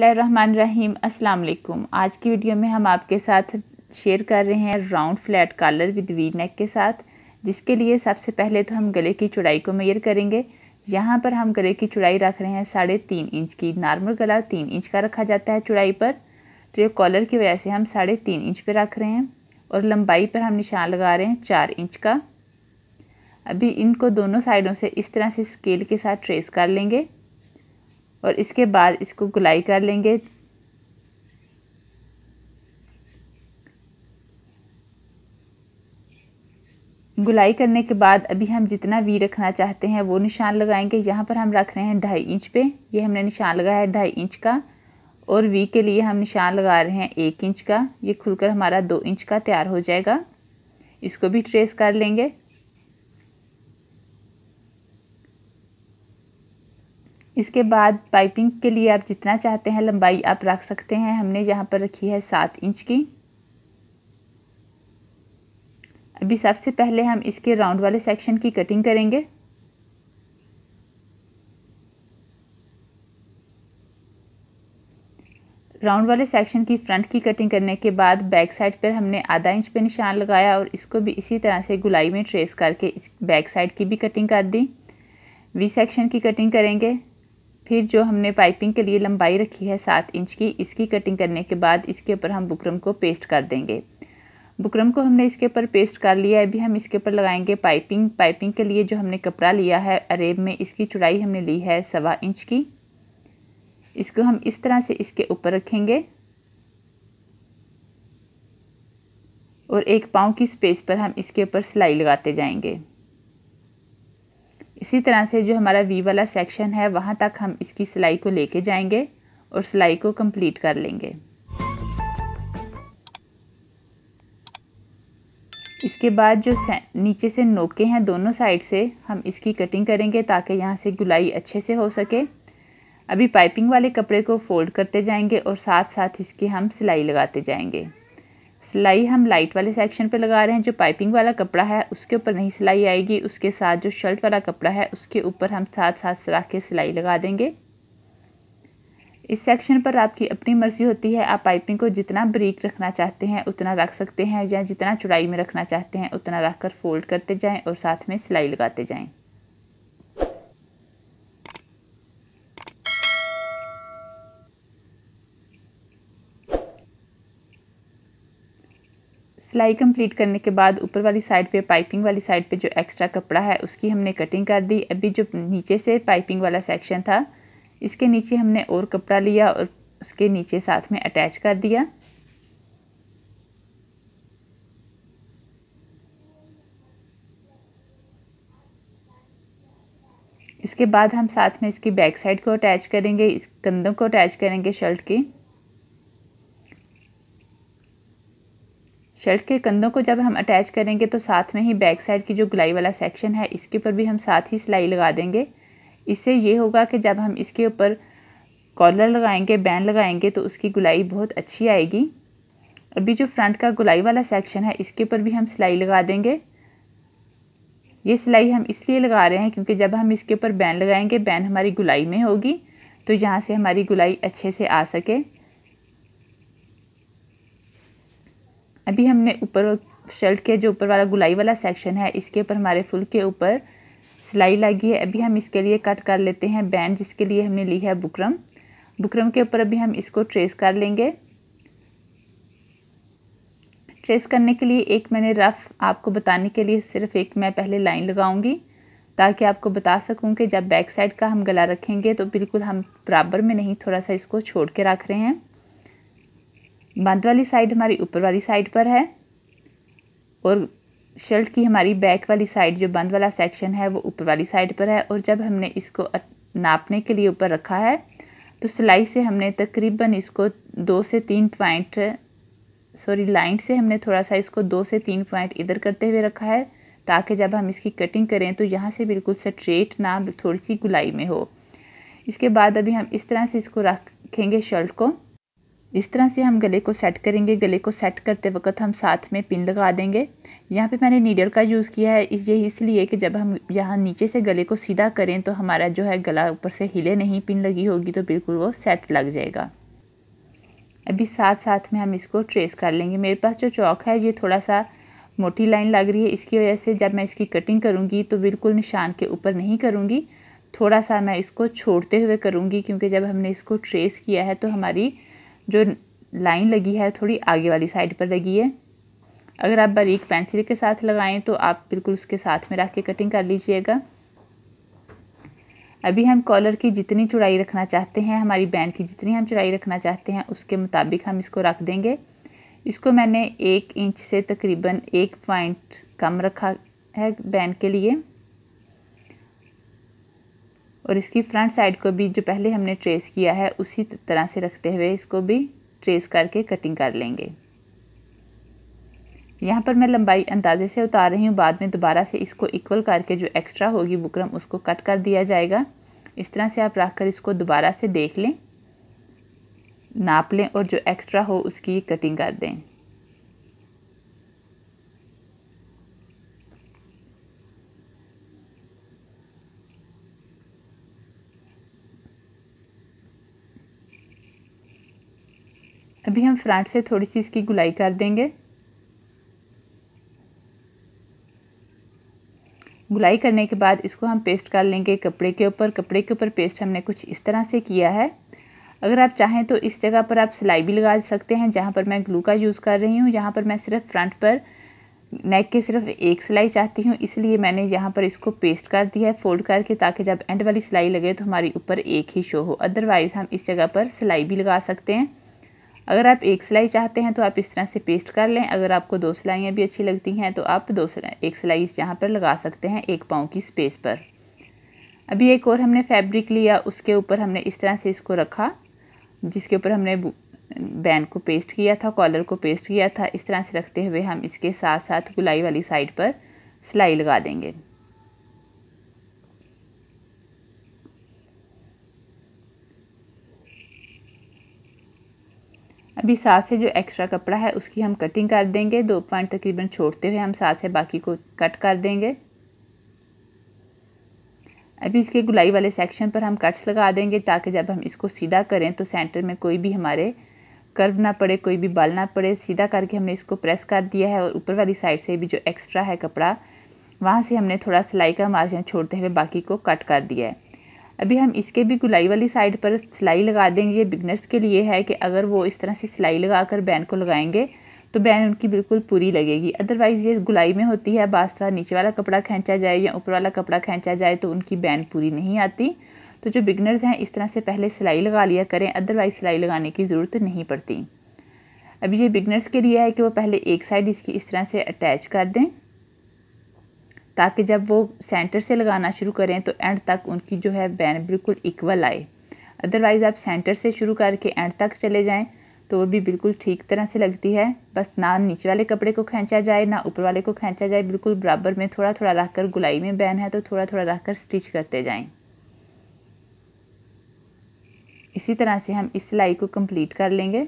रहीम अस्सलाम वालेकुम आज की वीडियो में हम आपके साथ शेयर कर रहे हैं round flat collar with V neck के साथ जिसके लिए सबसे पहले तो हम गले की चौड़ाई को मेयर करेंगे यहाँ पर हम गले की चौड़ाई रख रहे हैं साढ़े तीन इंच की नॉर्मल गला तीन इंच का रखा जाता है चौड़ाई पर तो ये कॉलर की वजह से हम साढ़े तीन इंच पर रख रहे हैं और लंबाई पर हम निशान लगा रहे हैं चार इंच का अभी इनको दोनों साइडों से इस तरह से स्केल के साथ ट्रेस कर लेंगे और इसके बाद इसको गुलाई कर लेंगे गुलाई करने के बाद अभी हम जितना वी रखना चाहते हैं वो निशान लगाएंगे यहाँ पर हम रख रहे हैं ढाई इंच पे ये हमने निशान लगाया है ढाई इंच का और वी के लिए हम निशान लगा रहे हैं एक इंच का ये खुलकर हमारा दो इंच का तैयार हो जाएगा इसको भी ट्रेस कर लेंगे इसके बाद पाइपिंग के लिए आप जितना चाहते हैं लंबाई आप रख सकते हैं हमने यहाँ पर रखी है सात इंच की अभी सबसे पहले हम इसके राउंड वाले सेक्शन की कटिंग करेंगे राउंड वाले सेक्शन की फ्रंट की कटिंग करने के बाद बैक साइड पर हमने आधा इंच पे निशान लगाया और इसको भी इसी तरह से गुलाई में ट्रेस करके इस बैक साइड की भी कटिंग कर दी वी सेक्शन की कटिंग करेंगे फिर जो हमने पाइपिंग के लिए लंबाई रखी है सात इंच की इसकी कटिंग करने के बाद इसके ऊपर हम बुकरम को पेस्ट कर देंगे बुकरम को हमने इसके ऊपर पेस्ट कर लिया है अभी हम इसके ऊपर लगाएंगे पाइपिंग पाइपिंग के लिए जो हमने कपड़ा लिया है अरेब में इसकी चुड़ाई हमने ली है सवा इंच की इसको हम इस तरह से इसके ऊपर रखेंगे और एक पाँव की स्पेस पर हम इसके ऊपर सिलाई लगाते जाएंगे इसी तरह से जो हमारा वी वाला सेक्शन है वहाँ तक हम इसकी सिलाई को लेके जाएंगे और सिलाई को कंप्लीट कर लेंगे इसके बाद जो नीचे से नोके हैं दोनों साइड से हम इसकी कटिंग करेंगे ताकि यहाँ से गुलाई अच्छे से हो सके अभी पाइपिंग वाले कपड़े को फोल्ड करते जाएंगे और साथ साथ इसकी हम सिलाई लगाते जाएंगे सिलाई हम लाइट वाले सेक्शन पे लगा रहे हैं जो पाइपिंग वाला कपड़ा है उसके ऊपर नहीं सिलाई आएगी उसके साथ जो शर्ट वाला कपड़ा है उसके ऊपर हम साथ साथ रख के सिलाई लगा देंगे इस सेक्शन पर आपकी अपनी मर्ज़ी होती है आप पाइपिंग को जितना ब्रीक रखना चाहते हैं उतना रख सकते हैं या जितना चुड़ाई में रखना चाहते हैं उतना रख कर फोल्ड करते जाएँ और साथ में सिलाई लगाते जाएँ सिलाई कंप्लीट करने के बाद ऊपर वाली साइड पे पाइपिंग वाली साइड पे जो एक्स्ट्रा कपड़ा है उसकी हमने कटिंग कर दी अभी जो नीचे से पाइपिंग वाला सेक्शन था इसके नीचे हमने और कपड़ा लिया और उसके नीचे साथ में अटैच कर दिया इसके बाद हम साथ में इसकी बैक साइड को अटैच करेंगे इस कंधों को अटैच करेंगे शर्ट की शर्ट के कंधों को जब हम अटैच करेंगे तो साथ में ही बैक साइड की जो गलाई वाला सेक्शन है इसके ऊपर भी हम साथ ही सिलाई लगा देंगे इससे ये होगा कि जब हम इसके ऊपर कॉलर लगाएंगे बैन लगाएंगे तो उसकी गुलाई बहुत अच्छी आएगी अभी जो फ्रंट का गुलाई वाला सेक्शन है इसके ऊपर भी हम सिलाई लगा देंगे ये सिलाई हम इसलिए लगा रहे हैं क्योंकि जब हम इसके ऊपर बैन लगाएंगे बैन हमारी गुलाई में होगी तो यहाँ से हमारी गुलाई अच्छे से आ सके अभी हमने ऊपर शर्ट के जो ऊपर वाला गुलाई वाला सेक्शन है इसके ऊपर हमारे फुल के ऊपर सिलाई लगी है अभी हम इसके लिए कट कर लेते हैं बैंड जिसके लिए हमने ली है बुकरम बुकरम के ऊपर अभी हम इसको ट्रेस कर लेंगे ट्रेस करने के लिए एक मैंने रफ़ आपको बताने के लिए सिर्फ एक मैं पहले लाइन लगाऊंगी ताकि आपको बता सकूं कि जब बैक साइड का हम गला रखेंगे तो बिल्कुल हम बराबर में नहीं थोड़ा सा इसको छोड़ के रख रहे हैं बंद वाली साइड हमारी ऊपर वाली साइड पर है और शर्ट की हमारी बैक वाली साइड जो बंद वाला सेक्शन है वो ऊपर वाली साइड पर है और जब हमने इसको नापने के लिए ऊपर रखा है तो सिलाई से हमने तकरीबन इसको दो से तीन पॉइंट सॉरी लाइन से हमने थोड़ा सा इसको दो से तीन पॉइंट इधर करते हुए रखा है ताकि जब हम इसकी कटिंग करें तो यहाँ से बिल्कुल स्ट्रेट ना थोड़ी सी गुलाई में हो इसके बाद अभी हम इस तरह से इसको रखेंगे शर्ट को इस तरह से हम गले को सेट करेंगे गले को सेट करते वक्त हम साथ में पिन लगा देंगे यहाँ पे मैंने नीडल का यूज़ किया है इस ये इसलिए कि जब हम यहाँ नीचे से गले को सीधा करें तो हमारा जो है गला ऊपर से हिले नहीं पिन लगी होगी तो बिल्कुल वो सेट लग जाएगा अभी साथ साथ में हम इसको ट्रेस कर लेंगे मेरे पास जो चौक है ये थोड़ा सा मोटी लाइन लग रही है इसकी वजह से जब मैं इसकी कटिंग करूँगी तो बिल्कुल निशान के ऊपर नहीं करूँगी थोड़ा सा मैं इसको छोड़ते हुए करूँगी क्योंकि जब हमने इसको ट्रेस किया है तो हमारी जो लाइन लगी है थोड़ी आगे वाली साइड पर लगी है अगर आप बारीक पेंसिल के साथ लगाएं तो आप बिल्कुल उसके साथ में रख के कटिंग कर लीजिएगा अभी हम कॉलर की जितनी चौड़ाई रखना चाहते हैं हमारी बैंड की जितनी हम चौड़ाई रखना चाहते हैं उसके मुताबिक हम इसको रख देंगे इसको मैंने एक इंच से तकरीबन एक पॉइंट कम रखा है बैंड के लिए और इसकी फ्रंट साइड को भी जो पहले हमने ट्रेस किया है उसी तरह से रखते हुए इसको भी ट्रेस करके कटिंग कर लेंगे यहाँ पर मैं लंबाई अंदाजे से उतार रही हूँ बाद में दोबारा से इसको इक्वल करके जो एक्स्ट्रा होगी बुकरम उसको कट कर दिया जाएगा इस तरह से आप रख कर इसको दोबारा से देख लें नाप लें और जो एक्स्ट्रा हो उसकी कटिंग कर दें अभी हम फ्रंट से थोड़ी सी इसकी गुलाई कर देंगे गुलाई करने के बाद इसको हम पेस्ट कर लेंगे कपड़े के ऊपर कपड़े के ऊपर पेस्ट हमने कुछ इस तरह से किया है अगर आप चाहें तो इस जगह पर आप सिलाई भी लगा सकते हैं जहाँ पर मैं ग्लू का यूज़ कर रही हूँ यहाँ पर मैं सिर्फ फ्रंट पर नेक के सिर्फ एक सिलाई चाहती हूँ इसलिए मैंने यहाँ पर इसको पेस्ट कर दिया है फोल्ड करके ताकि जब एंड वाली सिलाई लगे तो हमारी ऊपर एक ही शो हो अदरवाइज़ हम इस जगह पर सिलाई भी लगा सकते हैं अगर आप एक सिलाई चाहते हैं तो आप इस तरह से पेस्ट कर लें अगर आपको दो सिलाइयाँ भी अच्छी लगती हैं तो आप दो सिलाई एक सिलाई यहाँ पर लगा सकते हैं एक पाँव की स्पेस पर अभी एक और हमने फैब्रिक लिया उसके ऊपर हमने इस तरह से इसको रखा जिसके ऊपर हमने बैंड को पेस्ट किया था कॉलर को पेस्ट किया था इस तरह से रखते हुए हम इसके साथ साथ गुलाई वाली साइड पर सिलाई लगा देंगे अभी साथ से जो एक्स्ट्रा कपड़ा है उसकी हम कटिंग कर देंगे दो पॉइंट तकरीबन छोड़ते हुए हम साथ से बाकी को कट कर देंगे अभी इसके गुलाई वाले सेक्शन पर हम कट्स लगा देंगे ताकि जब हम इसको सीधा करें तो सेंटर में कोई भी हमारे कर्व ना पड़े कोई भी बाल ना पड़े सीधा करके हमने इसको प्रेस कर दिया है और ऊपर वाली साइड से भी जो एक्स्ट्रा है कपड़ा वहाँ से हमने थोड़ा सिलाई का मार्जिन छोड़ते हुए बाकी को कट कर दिया है अभी हम इसके भी गुलाई वाली साइड पर सिलाई लगा देंगे ये बिगनर्स के लिए है कि अगर वो इस तरह से सिलाई लगा कर बैन को लगाएंगे तो बैन उनकी बिल्कुल पूरी लगेगी अदरवाइज़ ये गुलाई में होती है बास्ता नीचे वाला कपड़ा खींचा जाए या ऊपर वाला कपड़ा खींचा जाए तो उनकी बैन पूरी नहीं आती तो जो बिगनर्स हैं इस तरह से पहले सिलाई लगा लिया करें अदरवाइज़ सिलाई लगाने की ज़रूरत नहीं पड़ती अभी ये बिगनर्स के लिए है कि वो पहले एक साइड इसकी इस तरह से अटैच कर दें ताकि जब वो सेंटर से लगाना शुरू करें तो एंड तक उनकी जो है बैन बिल्कुल इक्वल आए अदरवाइज़ आप सेंटर से शुरू करके एंड तक चले जाएं तो वो भी बिल्कुल ठीक तरह से लगती है बस ना नीचे वाले कपड़े को खींचा जाए ना ऊपर वाले को खींचा जाए बिल्कुल बराबर में थोड़ा थोड़ा रख कर गुलाई में बैन है तो थोड़ा थोड़ा रख कर स्टिच करते जाएँ इसी तरह से हम इस सिलाई को कम्प्लीट कर लेंगे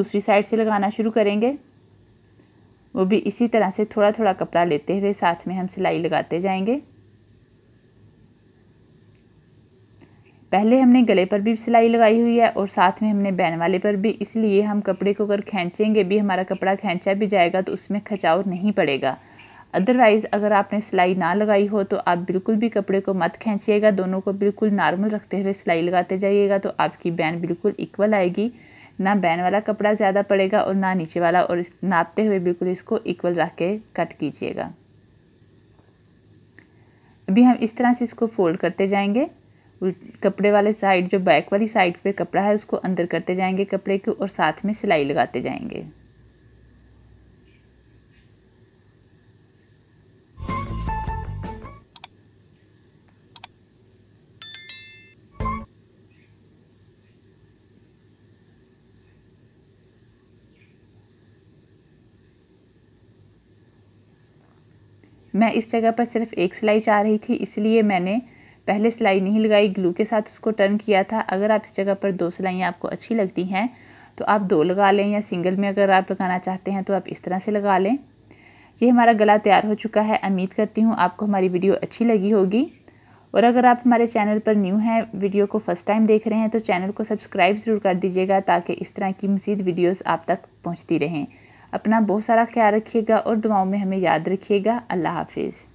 दूसरी साइड से लगाना शुरू करेंगे वो भी इसी तरह से थोड़ा थोड़ा कपड़ा लेते हुए साथ में हम सिलाई लगाते जाएंगे पहले हमने गले पर भी सिलाई लगाई हुई है और साथ में हमने बैन वाले पर भी इसलिए हम कपड़े को अगर खींचेंगे भी हमारा कपड़ा खींचा भी जाएगा तो उसमें खचाव नहीं पड़ेगा अदरवाइज़ अगर आपने सिलाई ना लगाई हो तो आप बिल्कुल भी कपड़े को मत खींचिएगा दोनों को बिल्कुल नॉर्मल रखते हुए सिलाई लगाते जाइएगा तो आपकी बैन बिल्कुल इक्वल आएगी ना बैन वाला कपड़ा ज़्यादा पड़ेगा और ना नीचे वाला और नापते हुए बिल्कुल इसको इक्वल रख के कट कीजिएगा अभी हम इस तरह से इसको फोल्ड करते जाएंगे कपड़े वाले साइड जो बैक वाली साइड पे कपड़ा है उसको अंदर करते जाएंगे कपड़े के और साथ में सिलाई लगाते जाएंगे मैं इस जगह पर सिर्फ एक सिलाई चाह रही थी इसलिए मैंने पहले सिलाई नहीं लगाई ग्लू के साथ उसको टर्न किया था अगर आप इस जगह पर दो सिलाइयाँ आपको अच्छी लगती हैं तो आप दो लगा लें या सिंगल में अगर आप लगाना चाहते हैं तो आप इस तरह से लगा लें ये हमारा गला तैयार हो चुका है उम्मीद करती हूँ आपको हमारी वीडियो अच्छी लगी होगी और अगर आप हमारे चैनल पर न्यू हैं वीडियो को फर्स्ट टाइम देख रहे हैं तो चैनल को सब्सक्राइब ज़रूर कर दीजिएगा ताकि इस तरह की मज़ीद वीडियोज़ आप तक पहुँचती रहें अपना बहुत सारा ख्याल रखिएगा और दुआओं में हमें याद रखिएगा अल्लाह हाफिज़